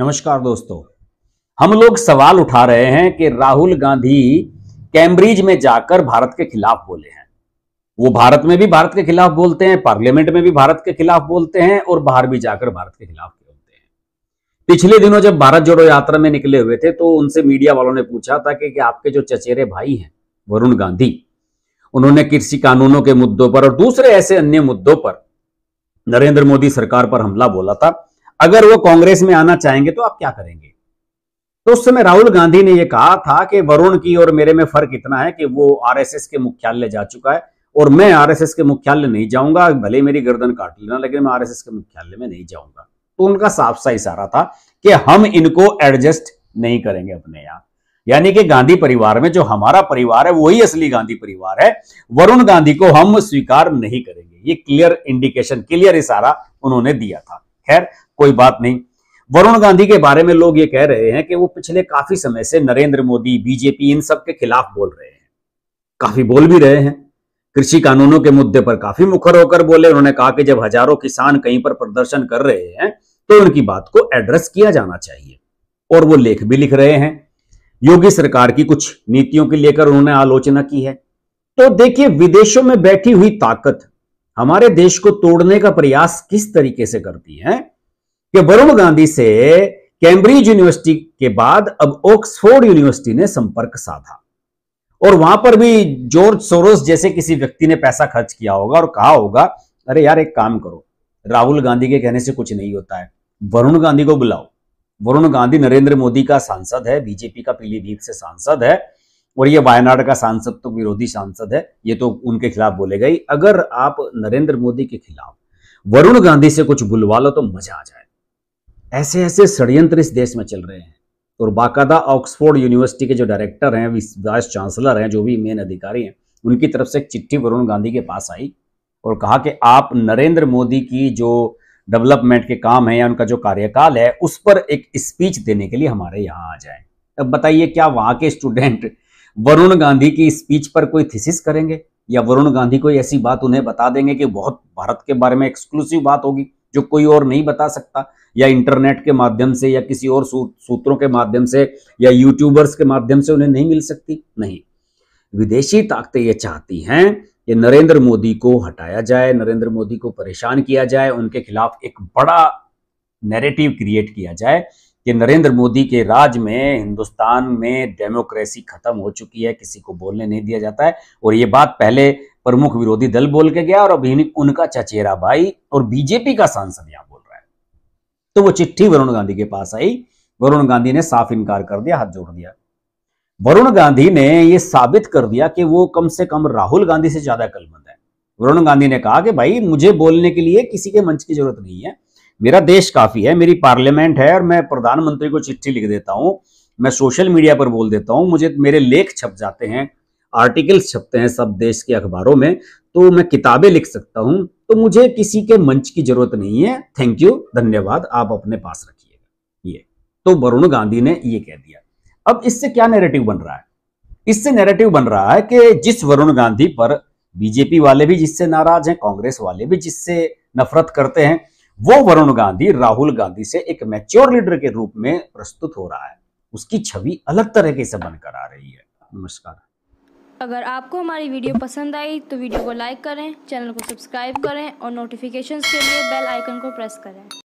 नमस्कार दोस्तों हम लोग सवाल उठा रहे हैं कि राहुल गांधी कैम्ब्रिज में जाकर भारत के खिलाफ बोले हैं वो भारत में भी भारत के खिलाफ बोलते हैं पार्लियामेंट में भी भारत के खिलाफ बोलते हैं और बाहर भी जाकर भारत के खिलाफ बोलते हैं पिछले दिनों जब भारत जोड़ो यात्रा में निकले हुए थे तो उनसे मीडिया वालों ने पूछा था कि, कि आपके जो चचेरे भाई हैं वरुण गांधी उन्होंने कृषि कानूनों के मुद्दों पर और दूसरे ऐसे अन्य मुद्दों पर नरेंद्र मोदी सरकार पर हमला बोला था अगर वो कांग्रेस में आना चाहेंगे तो आप क्या करेंगे तो उस समय राहुल गांधी ने यह कहा था कि वरुण की और मेरे में फर्क इतना है कि वो आरएसएस के मुख्यालय जा चुका है और मैं आरएसएस के मुख्यालय नहीं जाऊंगा भले मेरी गर्दन काट लेना लेकिन मैं आरएसएस के मुख्यालय में नहीं जाऊंगा तो उनका साफ सा इशारा था कि हम इनको एडजस्ट नहीं करेंगे अपने यहां यानी कि गांधी परिवार में जो हमारा परिवार है वही असली गांधी परिवार है वरुण गांधी को हम स्वीकार नहीं करेंगे ये क्लियर इंडिकेशन क्लियर इशारा उन्होंने दिया था खैर कोई बात नहीं वरुण गांधी के बारे में लोग ये कह रहे हैं कि वो पिछले काफी समय से नरेंद्र मोदी बीजेपी इन सब के खिलाफ बोल रहे हैं काफी बोल भी रहे हैं कृषि कानूनों के मुद्दे पर काफी मुखर होकर बोले उन्होंने कहा कि जब हजारों किसान कहीं पर प्रदर्शन कर रहे हैं तो उनकी बात को एड्रेस किया जाना चाहिए और वो लेख भी लिख रहे हैं योगी सरकार की कुछ नीतियों के लेकर उन्होंने आलोचना की है तो देखिए विदेशों में बैठी हुई ताकत हमारे देश को तोड़ने का प्रयास किस तरीके से करती है कि वरुण गांधी से कैम्ब्रिज यूनिवर्सिटी के बाद अब ऑक्सफोर्ड यूनिवर्सिटी ने संपर्क साधा और वहां पर भी जॉर्ज सोरोस जैसे किसी व्यक्ति ने पैसा खर्च किया होगा और कहा होगा अरे यार एक काम करो राहुल गांधी के कहने से कुछ नहीं होता है वरुण गांधी को बुलाओ वरुण गांधी नरेंद्र मोदी का सांसद है बीजेपी का पीलीभीत से सांसद है और ये वायनाड का सांसद तो विरोधी सांसद है ये तो उनके खिलाफ बोलेगा ही अगर आप नरेंद्र मोदी के खिलाफ वरुण गांधी से कुछ बुलवा लो तो मजा आ जाए ऐसे ऐसे षड्यंत्र इस देश में चल रहे हैं और बाकायदा ऑक्सफोर्ड यूनिवर्सिटी के जो डायरेक्टर हैं वाइस चांसलर हैं जो भी मेन अधिकारी हैं उनकी तरफ से एक चिट्ठी वरुण गांधी के पास आई और कहा कि आप नरेंद्र मोदी की जो डेवलपमेंट के काम है या उनका जो कार्यकाल है उस पर एक स्पीच देने के लिए हमारे यहाँ आ जाए अब बताइए क्या वहां के स्टूडेंट वरुण गांधी की स्पीच पर कोई थीसिस करेंगे या वरुण गांधी कोई ऐसी बात उन्हें बता देंगे कि बहुत भारत के बारे में एक्सक्लूसिव बात होगी जो कोई और नहीं बता सकता या इंटरनेट के माध्यम से या किसी और सूत्रों के माध्यम से या यूट्यूबर्स के माध्यम से उन्हें नहीं मिल सकती नहीं विदेशी ताकतें ये चाहती हैं कि नरेंद्र मोदी को हटाया जाए नरेंद्र मोदी को परेशान किया जाए उनके खिलाफ एक बड़ा नैरेटिव क्रिएट किया जाए कि नरेंद्र मोदी के राज में हिंदुस्तान में डेमोक्रेसी खत्म हो चुकी है किसी को बोलने नहीं दिया जाता है और ये बात पहले प्रमुख विरोधी दल बोल के गया और अभी उनका चचेरा भाई और बीजेपी का सांसद यहां बोल रहा है तो वो चिट्ठी वरुण गांधी के पास आई वरुण गांधी ने साफ इनकार कर दिया हाथ जोड़ दिया वरुण गांधी ने यह साबित कर दिया कि वो कम से कम राहुल गांधी से ज्यादा कलमंद है वरुण गांधी ने कहा कि भाई मुझे बोलने के लिए किसी के मंच की जरूरत नहीं है मेरा देश काफी है मेरी पार्लियामेंट है और मैं प्रधानमंत्री को चिट्ठी लिख देता हूँ मैं सोशल मीडिया पर बोल देता हूँ मुझे मेरे लेख छप जाते हैं आर्टिकल्स छपते हैं सब देश के अखबारों में तो मैं किताबें लिख सकता हूँ तो मुझे किसी के मंच की जरूरत नहीं है थैंक यू धन्यवाद आप अपने पास रखिएगा ये तो वरुण गांधी ने ये कह दिया अब इससे क्या नैरेटिव बन रहा है इससे नैरेटिव बन रहा है कि जिस वरुण गांधी पर बीजेपी वाले भी जिससे नाराज हैं कांग्रेस वाले भी जिससे नफरत करते हैं वो वरुण गांधी राहुल गांधी से एक मैच्योर लीडर के रूप में प्रस्तुत हो रहा है उसकी छवि अलग तरीके से बनकर आ रही है नमस्कार अगर आपको हमारी वीडियो पसंद आई तो वीडियो को लाइक करें चैनल को सब्सक्राइब करें और नोटिफिकेशन के लिए बेल आइकन को प्रेस करें